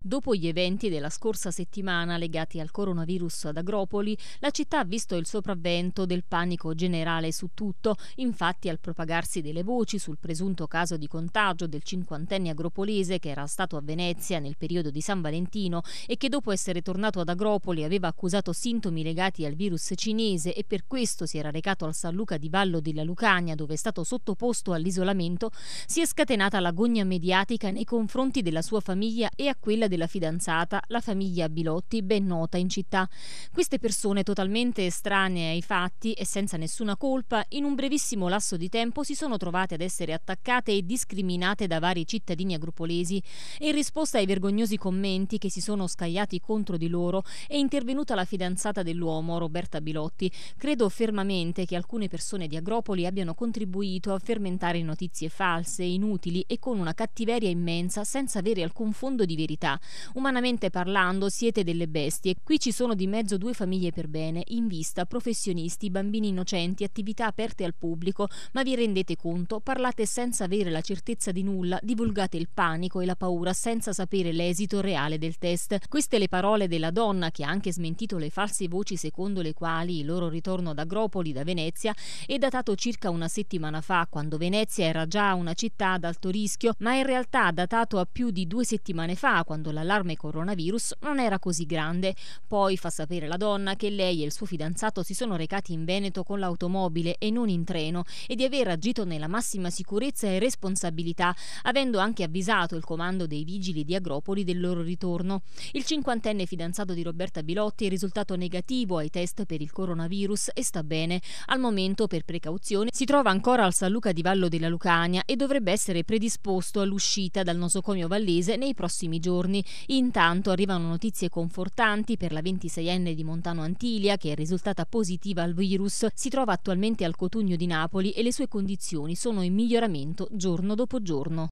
Dopo gli eventi della scorsa settimana legati al coronavirus ad Agropoli, la città ha visto il sopravvento del panico generale su tutto. Infatti, al propagarsi delle voci sul presunto caso di contagio del cinquantenne agropolese che era stato a Venezia nel periodo di San Valentino e che dopo essere tornato ad Agropoli aveva accusato sintomi legati al virus cinese e per questo si era recato al San Luca di Vallo della Lucania dove è stato sottoposto all'isolamento, si è scatenata l'agonia mediatica nei confronti della sua famiglia e a quella del della fidanzata, la famiglia Bilotti, ben nota in città. Queste persone totalmente estranee ai fatti e senza nessuna colpa, in un brevissimo lasso di tempo si sono trovate ad essere attaccate e discriminate da vari cittadini agropolesi. in risposta ai vergognosi commenti che si sono scagliati contro di loro è intervenuta la fidanzata dell'uomo, Roberta Bilotti. Credo fermamente che alcune persone di Agropoli abbiano contribuito a fermentare notizie false, inutili e con una cattiveria immensa senza avere alcun fondo di verità. Umanamente parlando, siete delle bestie. Qui ci sono di mezzo due famiglie per bene, in vista, professionisti, bambini innocenti, attività aperte al pubblico, ma vi rendete conto, parlate senza avere la certezza di nulla, divulgate il panico e la paura senza sapere l'esito reale del test. Queste le parole della donna che ha anche smentito le false voci secondo le quali il loro ritorno ad Agropoli da Venezia è datato circa una settimana fa, quando Venezia era già una città ad alto rischio, ma in realtà datato a più di due settimane fa, quando quando l'allarme coronavirus non era così grande. Poi fa sapere la donna che lei e il suo fidanzato si sono recati in Veneto con l'automobile e non in treno e di aver agito nella massima sicurezza e responsabilità, avendo anche avvisato il comando dei vigili di Agropoli del loro ritorno. Il cinquantenne fidanzato di Roberta Bilotti è risultato negativo ai test per il coronavirus e sta bene. Al momento, per precauzione, si trova ancora al San Luca di Vallo della Lucania e dovrebbe essere predisposto all'uscita dal nosocomio vallese nei prossimi giorni giorni. Intanto arrivano notizie confortanti per la 26enne di Montano Antilia che è risultata positiva al virus. Si trova attualmente al Cotugno di Napoli e le sue condizioni sono in miglioramento giorno dopo giorno.